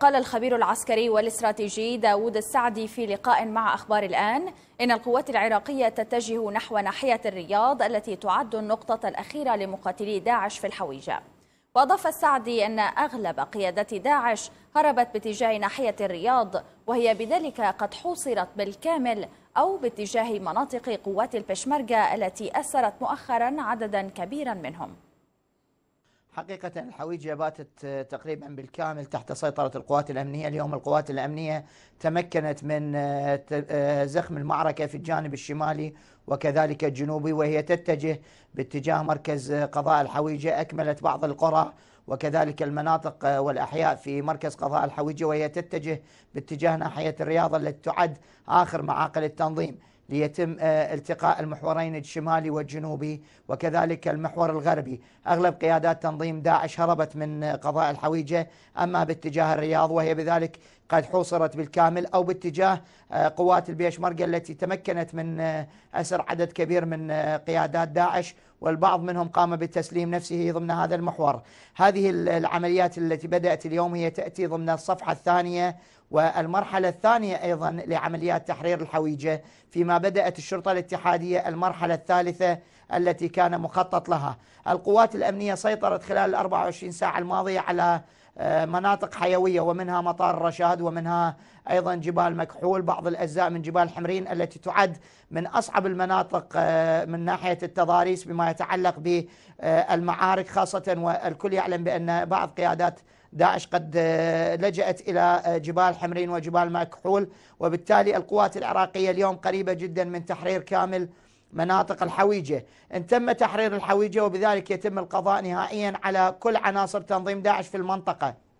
قال الخبير العسكري والاستراتيجي داود السعدي في لقاء مع أخبار الآن إن القوات العراقية تتجه نحو ناحية الرياض التي تعد النقطة الأخيرة لمقاتلي داعش في الحويجة وأضاف السعدي أن أغلب قيادة داعش هربت باتجاه ناحية الرياض وهي بذلك قد حوصرت بالكامل أو باتجاه مناطق قوات البشمركة التي أسرت مؤخرا عددا كبيرا منهم حقيقة الحويجة باتت آه، تقريبا بالكامل تحت سيطرة القوات الأمنية اليوم القوات الأمنية تمكنت من آه، آه، زخم المعركة في الجانب الشمالي وكذلك الجنوبي وهي تتجه باتجاه مركز قضاء الحويجة أكملت بعض القرى وكذلك المناطق والأحياء في مركز قضاء الحويجة وهي تتجه باتجاه ناحية الرياض التي تعد آخر معاقل التنظيم ليتم آه، التقاء المحورين الشمالي والجنوبي وكذلك المحور الغربي أغلب قيادات تنظيم داعش هربت من قضاء الحويجة أما باتجاه الرياض وهي بذلك قد حوصرت بالكامل أو باتجاه آه، قوات البيشمركة التي تمكنت من آه، أسر عدد كبير من قيادات داعش والبعض منهم قام بتسليم نفسه ضمن هذا المحور هذه العمليات التي بدأت اليوم هي تأتي ضمن الصفحة الثانية والمرحلة الثانية أيضا لعمليات تحرير الحويجة فيما بدأت الشرطة الاتحادية المرحلة الثالثة التي كان مخطط لها القوات الأمنية سيطرت خلال 24 ساعة الماضية على آه، مناطق حيوية ومنها مطار رشاد ومنها أيضا جبال مكحول بعض الأجزاء من جبال حمرين التي تعد من أصعب المناطق آه، من ناحية التضاريس بما يتعلق بالمعارك خاصة والكل يعلم بأن بعض قيادات داعش قد آه، لجأت إلى جبال حمرين وجبال مكحول وبالتالي القوات العراقية اليوم قريبة جدا من تحرير كامل مناطق الحويجة إن تم تحرير الحويجة وبذلك يتم القضاء نهائيا على كل عناصر تنظيم داعش في المنطقة